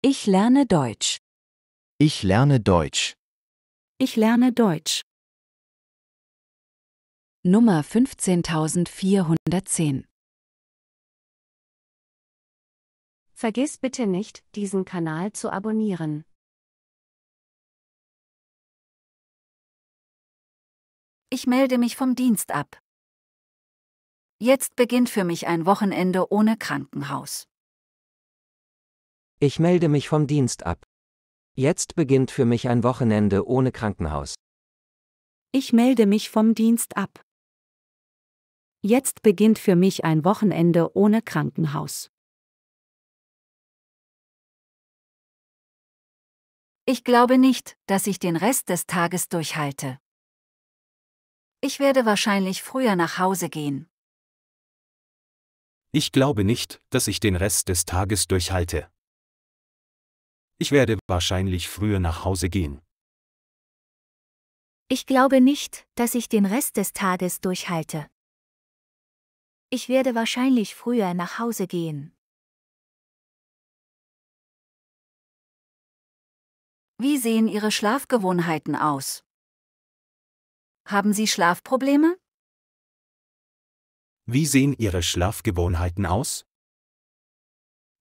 Ich lerne Deutsch. Ich lerne Deutsch. Ich lerne Deutsch. Nummer 15410 Vergiss bitte nicht, diesen Kanal zu abonnieren. Ich melde mich vom Dienst ab. Jetzt beginnt für mich ein Wochenende ohne Krankenhaus. Ich melde mich vom Dienst ab. Jetzt beginnt für mich ein Wochenende ohne Krankenhaus. Ich melde mich vom Dienst ab. Jetzt beginnt für mich ein Wochenende ohne Krankenhaus. Ich glaube nicht, dass ich den Rest des Tages durchhalte. Ich werde wahrscheinlich früher nach Hause gehen. Ich glaube nicht, dass ich den Rest des Tages durchhalte. Ich werde wahrscheinlich früher nach Hause gehen. Ich glaube nicht, dass ich den Rest des Tages durchhalte. Ich werde wahrscheinlich früher nach Hause gehen. Wie sehen Ihre Schlafgewohnheiten aus? Haben Sie Schlafprobleme? Wie sehen Ihre Schlafgewohnheiten aus?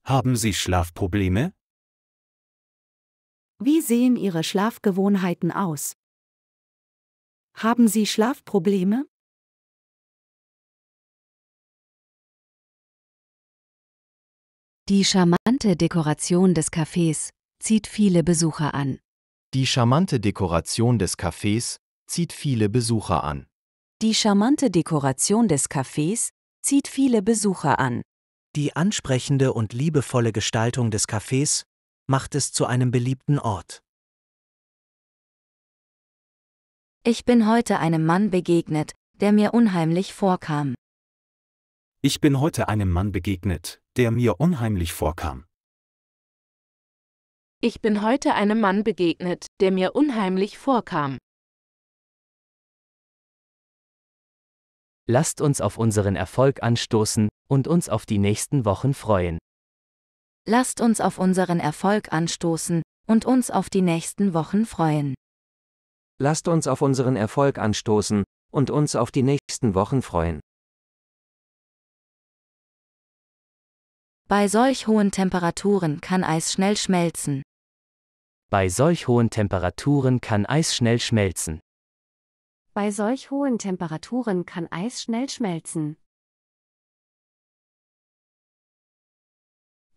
Haben Sie Schlafprobleme? Wie sehen Ihre Schlafgewohnheiten aus? Haben Sie Schlafprobleme? Die charmante Dekoration des Cafés zieht viele Besucher an. Die charmante Dekoration des Cafés zieht viele Besucher an. Die charmante Dekoration des Cafés zieht viele Besucher an. Die ansprechende und liebevolle Gestaltung des Cafés macht es zu einem beliebten Ort. Ich bin heute einem Mann begegnet, der mir unheimlich vorkam. Ich bin heute einem Mann begegnet, der mir unheimlich vorkam. Ich bin heute einem Mann begegnet, der mir unheimlich vorkam. Lasst uns auf unseren Erfolg anstoßen und uns auf die nächsten Wochen freuen. Lasst uns auf unseren Erfolg anstoßen und uns auf die nächsten Wochen freuen. Lasst uns auf unseren Erfolg anstoßen und uns auf die nächsten Wochen freuen. Bei solch hohen Temperaturen kann Eis schnell schmelzen. Bei solch hohen Temperaturen kann Eis schnell schmelzen. Bei solch hohen Temperaturen kann Eis schnell schmelzen.